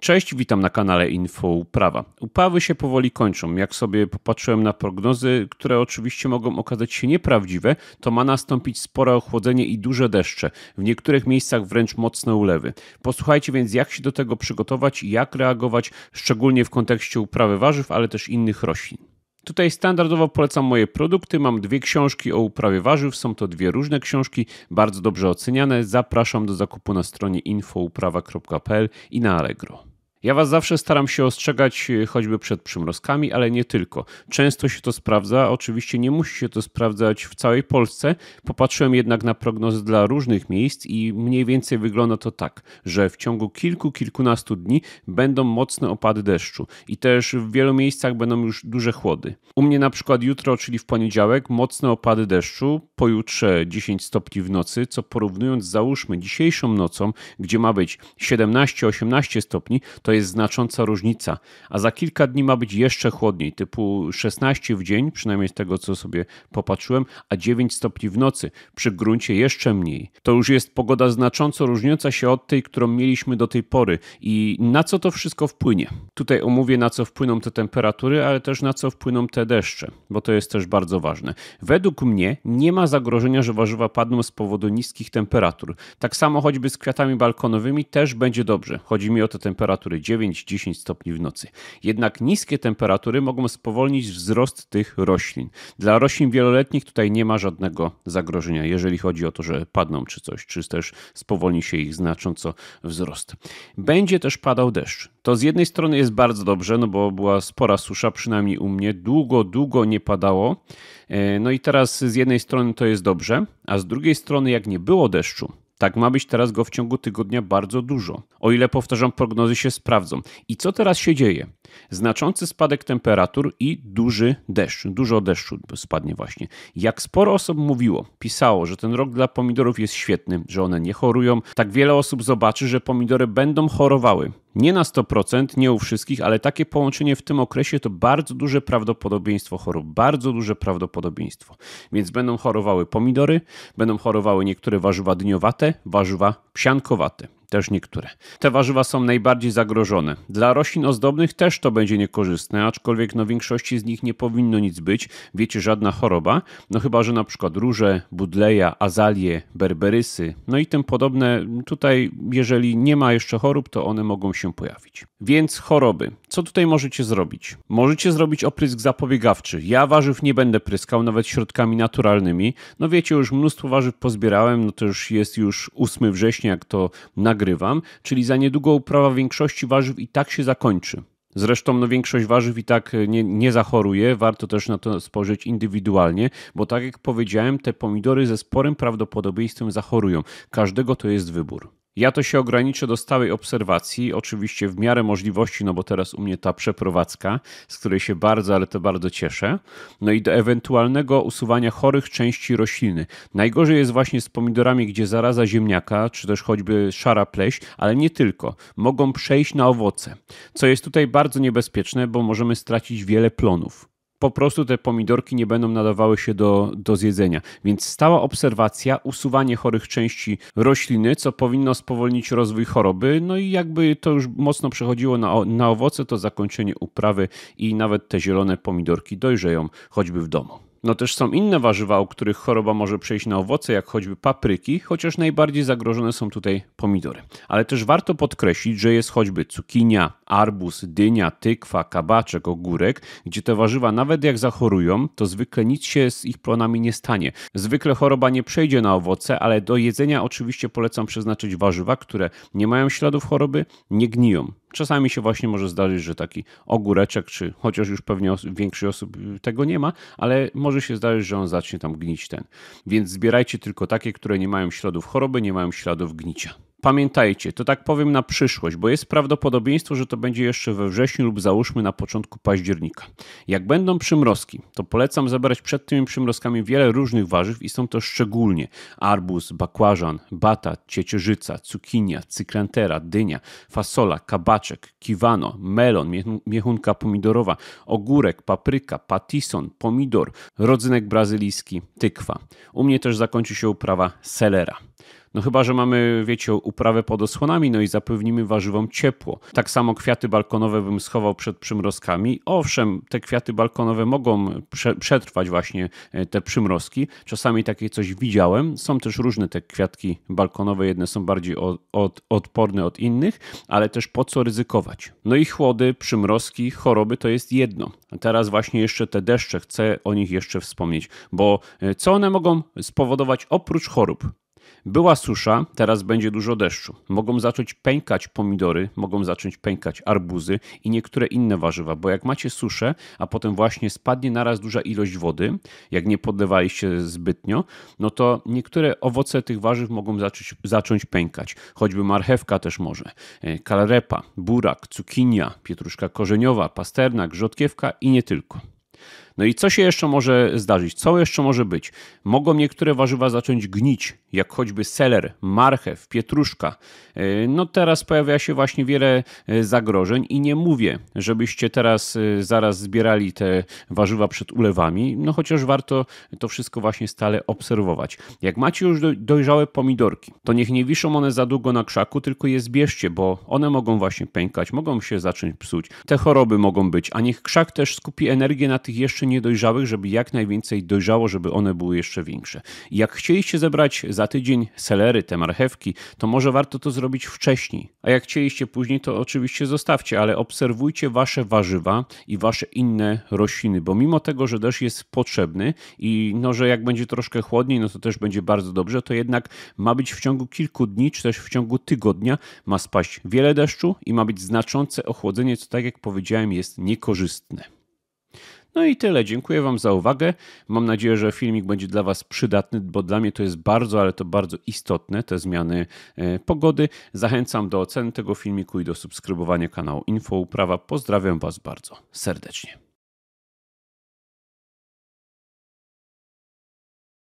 Cześć, witam na kanale Info Uprawa. Upawy się powoli kończą. Jak sobie popatrzyłem na prognozy, które oczywiście mogą okazać się nieprawdziwe, to ma nastąpić spore ochłodzenie i duże deszcze, w niektórych miejscach wręcz mocne ulewy. Posłuchajcie więc, jak się do tego przygotować i jak reagować, szczególnie w kontekście uprawy warzyw, ale też innych roślin. Tutaj standardowo polecam moje produkty. Mam dwie książki o uprawie warzyw. Są to dwie różne książki, bardzo dobrze oceniane. Zapraszam do zakupu na stronie infouprawa.pl i na Allegro. Ja was zawsze staram się ostrzegać e, choćby przed przymrozkami, ale nie tylko. Często się to sprawdza, oczywiście nie musi się to sprawdzać w całej Polsce. Popatrzyłem jednak na prognozy dla różnych miejsc i mniej więcej wygląda to tak, że w ciągu kilku, kilkunastu dni będą mocne opady deszczu i też w wielu miejscach będą już duże chłody. U mnie na przykład jutro, czyli w poniedziałek, mocne opady deszczu, pojutrze 10 stopni w nocy, co porównując załóżmy dzisiejszą nocą, gdzie ma być 17-18 stopni, to to jest znacząca różnica. A za kilka dni ma być jeszcze chłodniej, typu 16 w dzień, przynajmniej z tego co sobie popatrzyłem, a 9 stopni w nocy. Przy gruncie jeszcze mniej. To już jest pogoda znacząco różniąca się od tej, którą mieliśmy do tej pory. I na co to wszystko wpłynie? Tutaj omówię na co wpłyną te temperatury, ale też na co wpłyną te deszcze, bo to jest też bardzo ważne. Według mnie nie ma zagrożenia, że warzywa padną z powodu niskich temperatur. Tak samo choćby z kwiatami balkonowymi też będzie dobrze. Chodzi mi o te temperatury 9-10 stopni w nocy. Jednak niskie temperatury mogą spowolnić wzrost tych roślin. Dla roślin wieloletnich tutaj nie ma żadnego zagrożenia, jeżeli chodzi o to, że padną czy coś, czy też spowolni się ich znacząco wzrost. Będzie też padał deszcz. To z jednej strony jest bardzo dobrze, no bo była spora susza, przynajmniej u mnie. Długo, długo nie padało. E, no i teraz z jednej strony to jest dobrze, a z drugiej strony, jak nie było deszczu, tak ma być teraz go w ciągu tygodnia bardzo dużo, o ile powtarzam, prognozy się sprawdzą. I co teraz się dzieje? Znaczący spadek temperatur i duży deszcz, dużo deszczu spadnie właśnie. Jak sporo osób mówiło, pisało, że ten rok dla pomidorów jest świetny, że one nie chorują, tak wiele osób zobaczy, że pomidory będą chorowały. Nie na 100%, nie u wszystkich, ale takie połączenie w tym okresie to bardzo duże prawdopodobieństwo chorób, bardzo duże prawdopodobieństwo. Więc będą chorowały pomidory, będą chorowały niektóre warzywa dniowate, warzywa psiankowate też niektóre. Te warzywa są najbardziej zagrożone. Dla roślin ozdobnych też to będzie niekorzystne, aczkolwiek no większości z nich nie powinno nic być, wiecie, żadna choroba, no chyba, że na przykład róże, budleja, azalie, berberysy, no i tym podobne. Tutaj, jeżeli nie ma jeszcze chorób, to one mogą się pojawić. Więc choroby. Co tutaj możecie zrobić? Możecie zrobić oprysk zapobiegawczy. Ja warzyw nie będę pryskał, nawet środkami naturalnymi. No wiecie, już mnóstwo warzyw pozbierałem, no to już jest już 8 września, jak to nagrywam nagrywam, czyli za niedługo uprawa większości warzyw i tak się zakończy. Zresztą no, większość warzyw i tak e, nie, nie zachoruje, warto też na to spojrzeć indywidualnie, bo tak jak powiedziałem, te pomidory ze sporym prawdopodobieństwem zachorują. Każdego to jest wybór. Ja to się ograniczę do stałej obserwacji, oczywiście w miarę możliwości, no bo teraz u mnie ta przeprowadzka, z której się bardzo, ale to bardzo cieszę. No i do ewentualnego usuwania chorych części rośliny. Najgorzej jest właśnie z pomidorami, gdzie zaraza ziemniaka, czy też choćby szara pleś, ale nie tylko. Mogą przejść na owoce, co jest tutaj bardzo niebezpieczne, bo możemy stracić wiele plonów po prostu te pomidorki nie będą nadawały się do, do zjedzenia. Więc stała obserwacja, usuwanie chorych części rośliny, co powinno spowolnić rozwój choroby. No i jakby to już mocno przechodziło na, na owoce, to zakończenie uprawy i nawet te zielone pomidorki dojrzeją choćby w domu. No też są inne warzywa, u których choroba może przejść na owoce, jak choćby papryki, chociaż najbardziej zagrożone są tutaj pomidory. Ale też warto podkreślić, że jest choćby cukinia, arbuz, dynia, tykwa, kabaczek, ogórek, gdzie te warzywa nawet jak zachorują, to zwykle nic się z ich plonami nie stanie. Zwykle choroba nie przejdzie na owoce, ale do jedzenia oczywiście polecam przeznaczyć warzywa, które nie mają śladów choroby, nie gniją, Czasami się właśnie może zdarzyć, że taki ogóreczek, czy chociaż już pewnie os większość osób tego nie ma, ale może się zdarzyć, że on zacznie tam gnić ten. Więc zbierajcie tylko takie, które nie mają śladów choroby, nie mają śladów gnicia pamiętajcie, to tak powiem na przyszłość, bo jest prawdopodobieństwo, że to będzie jeszcze we wrześniu lub załóżmy na początku października. Jak będą przymrozki, to polecam zabrać przed tymi przymrozkami wiele różnych warzyw i są to szczególnie arbuz, bakłażan, bata, ciecierzyca, cukinia, cyklantera, dynia, fasola, kabaczek, kiwano, melon, miechunka pomidorowa, ogórek, papryka, patison, pomidor, rodzynek brazylijski, tykwa. U mnie też zakończy się uprawa selera. No chyba, że mamy, wiecie, uprawę pod osłonami, no i zapewnimy warzywom ciepło. Tak samo kwiaty balkonowe bym schował przed przymrozkami. Owszem, te kwiaty balkonowe mogą przetrwać właśnie e, te przymrozki. Czasami takie coś widziałem. Są też różne te kwiatki balkonowe, jedne są bardziej od, od, odporne od innych, ale też po co ryzykować? No i chłody, przymrozki, choroby to jest jedno. A teraz właśnie jeszcze te deszcze, chcę o nich jeszcze wspomnieć, bo e, co one mogą spowodować oprócz chorób? Była susza, teraz będzie dużo deszczu. Mogą zacząć pękać pomidory, mogą zacząć pękać arbuzy i niektóre inne warzywa, bo jak macie suszę, a potem właśnie spadnie naraz duża ilość wody, jak nie podlewaliście zbytnio, no to niektóre owoce tych warzyw mogą zacząć, zacząć pękać. Choćby marchewka też może, e, kalarepa, burak, cukinia, pietruszka korzeniowa, pasternak, rzodkiewka i nie tylko. No i co się jeszcze może zdarzyć? Co jeszcze może być? Mogą niektóre warzywa zacząć gnić, jak choćby seler, marchew, pietruszka. E, no teraz pojawia się właśnie wiele e, zagrożeń i nie mówię, żebyście teraz e, zaraz zbierali te warzywa przed ulewami, no chociaż warto to wszystko właśnie stale obserwować. Jak macie już dojrzałe pomidorki, to niech nie wiszą one za długo na krzaku, tylko je zbierzcie, bo one mogą właśnie pękać, mogą się zacząć psuć. Te choroby mogą być, a niech krzak też skupi energię na tych jeszcze jeszcze niedojrzałych, żeby jak najwięcej dojrzało, żeby one były jeszcze większe. jak chcieliście zebrać za tydzień selery, te marchewki, to może warto to zrobić wcześniej. A jak chcieliście później, to oczywiście zostawcie, ale obserwujcie wasze warzywa i wasze inne rośliny, bo mimo tego, że deszcz jest potrzebny i no, że jak będzie troszkę chłodniej, no to też będzie bardzo dobrze, to jednak ma być w ciągu kilku dni, czy też w ciągu tygodnia ma spaść wiele deszczu i ma być znaczące ochłodzenie, co tak jak powiedziałem jest niekorzystne. No i tyle. Dziękuję Wam za uwagę. Mam nadzieję, że filmik będzie dla Was przydatny, bo dla mnie to jest bardzo, ale to bardzo istotne, te zmiany e, pogody. Zachęcam do oceny tego filmiku i do subskrybowania kanału Info Uprawa. Pozdrawiam Was bardzo serdecznie.